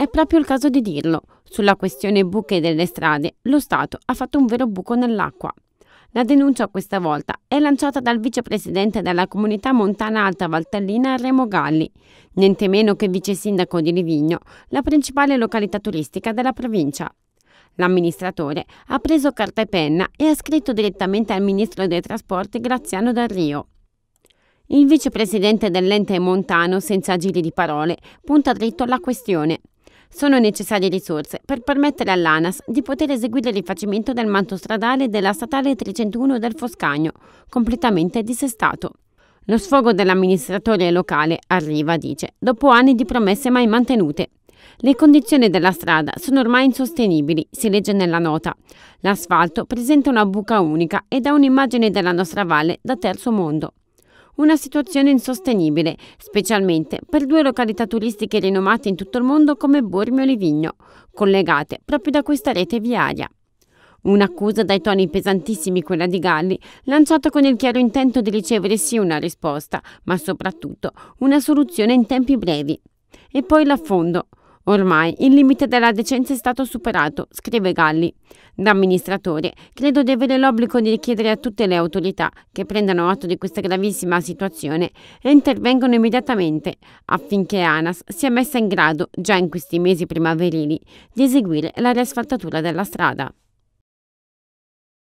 È proprio il caso di dirlo. Sulla questione buche delle strade, lo Stato ha fatto un vero buco nell'acqua. La denuncia questa volta è lanciata dal vicepresidente della comunità montana alta Valtellina Remo Galli, niente meno che vice sindaco di Livigno, la principale località turistica della provincia. L'amministratore ha preso carta e penna e ha scritto direttamente al ministro dei trasporti Graziano Del Rio. Il vicepresidente dell'ente montano, senza giri di parole, punta dritto alla questione – sono necessarie risorse per permettere all'ANAS di poter eseguire il rifacimento del manto stradale della statale 301 del Foscagno, completamente dissestato. Lo sfogo dell'amministratore locale arriva, dice, dopo anni di promesse mai mantenute. Le condizioni della strada sono ormai insostenibili, si legge nella nota. L'asfalto presenta una buca unica ed ha un'immagine della nostra valle da terzo mondo. Una situazione insostenibile, specialmente per due località turistiche rinomate in tutto il mondo come Bormio e Livigno, collegate proprio da questa rete viaria. Un'accusa dai toni pesantissimi quella di Galli, lanciata con il chiaro intento di ricevere sì una risposta, ma soprattutto una soluzione in tempi brevi. E poi l'affondo, Ormai il limite della decenza è stato superato, scrive Galli. Da amministratore credo di avere l'obbligo di richiedere a tutte le autorità che prendano atto di questa gravissima situazione e intervengano immediatamente affinché ANAS sia messa in grado, già in questi mesi primaverili, di eseguire la riasfaltatura della strada.